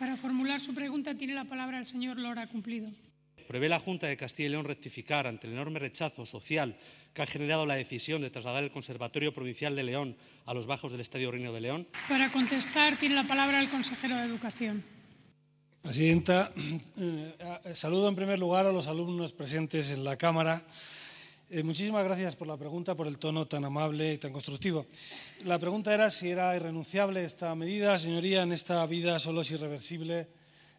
Para formular su pregunta tiene la palabra el señor Lora Cumplido. ¿Prevé la Junta de Castilla y León rectificar ante el enorme rechazo social que ha generado la decisión de trasladar el Conservatorio Provincial de León a los bajos del Estadio Reino de León? Para contestar tiene la palabra el consejero de Educación. Presidenta, eh, saludo en primer lugar a los alumnos presentes en la Cámara. Eh, muchísimas gracias por la pregunta, por el tono tan amable y tan constructivo. La pregunta era si era irrenunciable esta medida. Señoría, en esta vida solo es irreversible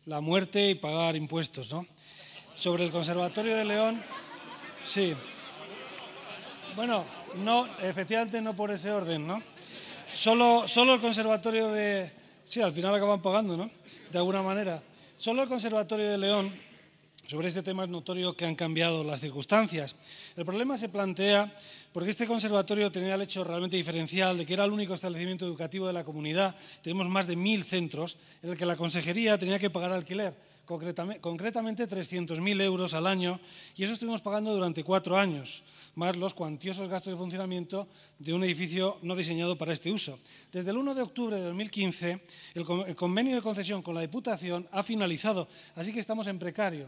la muerte y pagar impuestos, ¿no? Sobre el Conservatorio de León, sí. Bueno, no, efectivamente no por ese orden, ¿no? Solo, solo el Conservatorio de... Sí, al final acaban pagando, ¿no? De alguna manera. Solo el Conservatorio de León sobre este tema es notorio que han cambiado las circunstancias. El problema se plantea porque este conservatorio tenía el hecho realmente diferencial de que era el único establecimiento educativo de la comunidad, tenemos más de mil centros, en el que la consejería tenía que pagar alquiler concretamente 300.000 euros al año, y eso estuvimos pagando durante cuatro años, más los cuantiosos gastos de funcionamiento de un edificio no diseñado para este uso. Desde el 1 de octubre de 2015, el convenio de concesión con la Diputación ha finalizado, así que estamos en precario.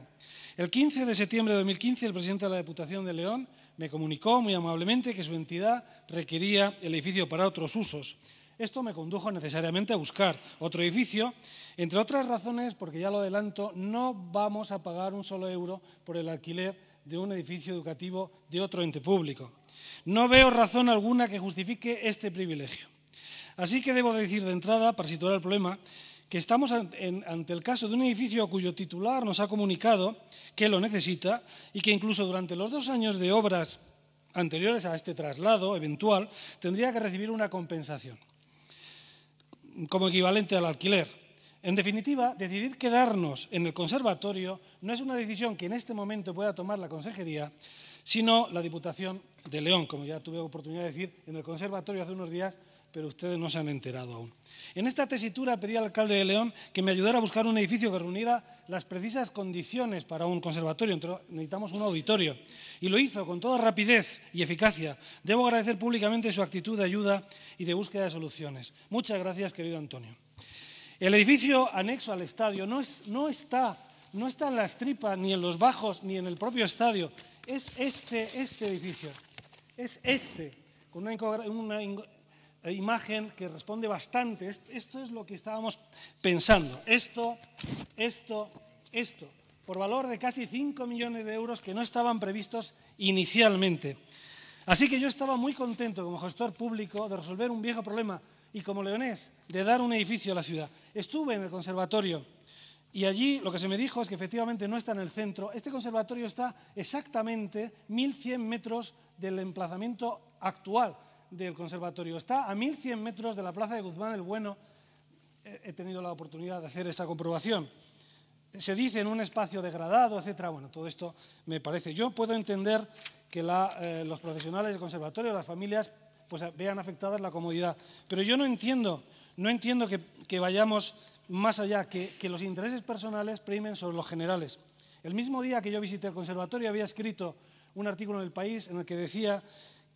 El 15 de septiembre de 2015, el presidente de la Diputación de León me comunicó muy amablemente que su entidad requería el edificio para otros usos. Esto me condujo necesariamente a buscar otro edificio, entre otras razones, porque ya lo adelanto, no vamos a pagar un solo euro por el alquiler de un edificio educativo de otro ente público. No veo razón alguna que justifique este privilegio. Así que debo decir de entrada, para situar el problema, que estamos ante el caso de un edificio cuyo titular nos ha comunicado que lo necesita y que incluso durante los dos años de obras anteriores a este traslado eventual tendría que recibir una compensación como equivalente al alquiler. En definitiva, decidir quedarnos en el conservatorio no es una decisión que en este momento pueda tomar la consejería, sino la Diputación de León, como ya tuve oportunidad de decir en el conservatorio hace unos días pero ustedes no se han enterado aún. En esta tesitura pedí al alcalde de León que me ayudara a buscar un edificio que reuniera las precisas condiciones para un conservatorio. necesitamos un auditorio. Y lo hizo con toda rapidez y eficacia. Debo agradecer públicamente su actitud de ayuda y de búsqueda de soluciones. Muchas gracias, querido Antonio. El edificio anexo al estadio no, está, en las tripas, ni en los bajos, ni en el propio estadio. Es este, este edificio. Es este, con una eh, imagen que responde bastante. Esto es lo que estábamos pensando. Esto, esto, esto. Por valor de casi 5 millones de euros que no estaban previstos inicialmente. Así que yo estaba muy contento como gestor público de resolver un viejo problema y como leonés de dar un edificio a la ciudad. Estuve en el conservatorio y allí lo que se me dijo es que efectivamente no está en el centro. Este conservatorio está exactamente 1.100 metros del emplazamiento actual del conservatorio. Está a 1.100 metros de la Plaza de Guzmán el Bueno. He tenido la oportunidad de hacer esa comprobación. Se dice en un espacio degradado, etcétera. Bueno, todo esto me parece. Yo puedo entender que eh, los profesionales del conservatorio, las familias, pues vean afectadas la comodidad. Pero yo no entiendo, no entiendo que, vayamos más allá, que, que los intereses personales primen sobre los generales. El mismo día que yo visité el conservatorio había escrito un artículo en el país en el que decía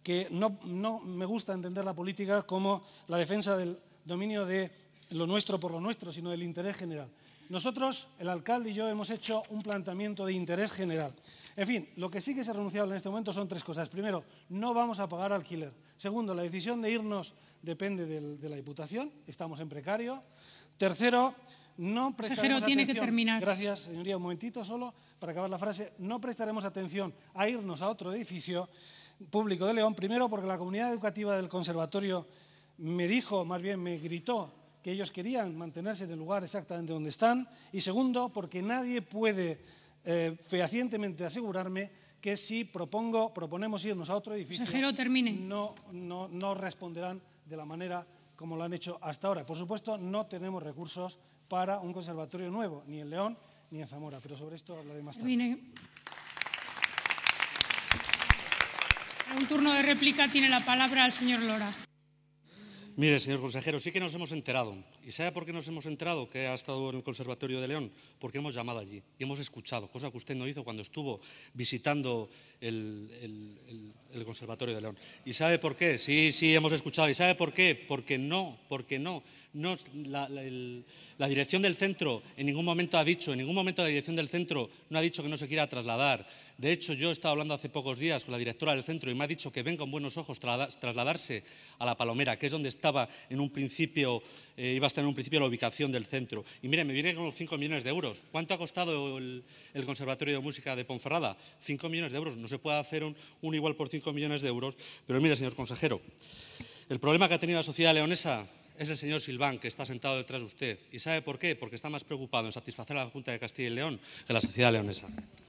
que no, no me gusta entender la política como la defensa del dominio de lo nuestro por lo nuestro, sino del interés general. Nosotros, el alcalde y yo, hemos hecho un planteamiento de interés general. En fin, lo que sí que es renunciable en este momento son tres cosas. Primero, no vamos a pagar alquiler. Segundo, la decisión de irnos depende de la Diputación, estamos en precario. Tercero, no prestaremos tiene Que terminar. Gracias, señoría, un momentito solo para acabar la frase. No prestaremos atención a irnos a otro edificio. Público de León, primero porque la comunidad educativa del conservatorio me dijo, más bien me gritó, que ellos querían mantenerse en el lugar exactamente donde están, y segundo porque nadie puede eh, fehacientemente asegurarme que si propongo, proponemos irnos a otro edificio, No, no, no responderán de la manera como lo han hecho hasta ahora. Por supuesto, no tenemos recursos para un conservatorio nuevo, ni en León ni en Zamora, pero sobre esto hablaré más tarde. un turno de réplica tiene la palabra el señor Lora. Mire, señor consejero, sí que nos hemos enterado. ¿Y sabe por qué nos hemos enterado que ha estado en el Conservatorio de León? Porque hemos llamado allí y hemos escuchado, cosa que usted no hizo cuando estuvo visitando el, Conservatorio de León. ¿Y sabe por qué? Sí, sí, hemos escuchado. ¿Y sabe por qué? Porque no, porque no. no la, la dirección del centro en ningún momento ha dicho, en ningún momento la dirección del centro no ha dicho que no se quiera trasladar de hecho, yo estaba hablando hace pocos días con la directora del centro y me ha dicho que ven con buenos ojos trasladarse a La Palomera, que es donde estaba en un principio, eh, iba a estar en un principio la ubicación del centro. Y mire, me viene con los 5 millones de euros. ¿Cuánto ha costado el, Conservatorio de Música de Ponferrada? 5 millones de euros. No se puede hacer un, igual por 5 millones de euros. Pero mire, señor consejero, el problema que ha tenido la sociedad leonesa es el señor Silván, que está sentado detrás de usted. ¿Y sabe por qué? Porque está más preocupado en satisfacer a la Junta de Castilla y León que la sociedad leonesa.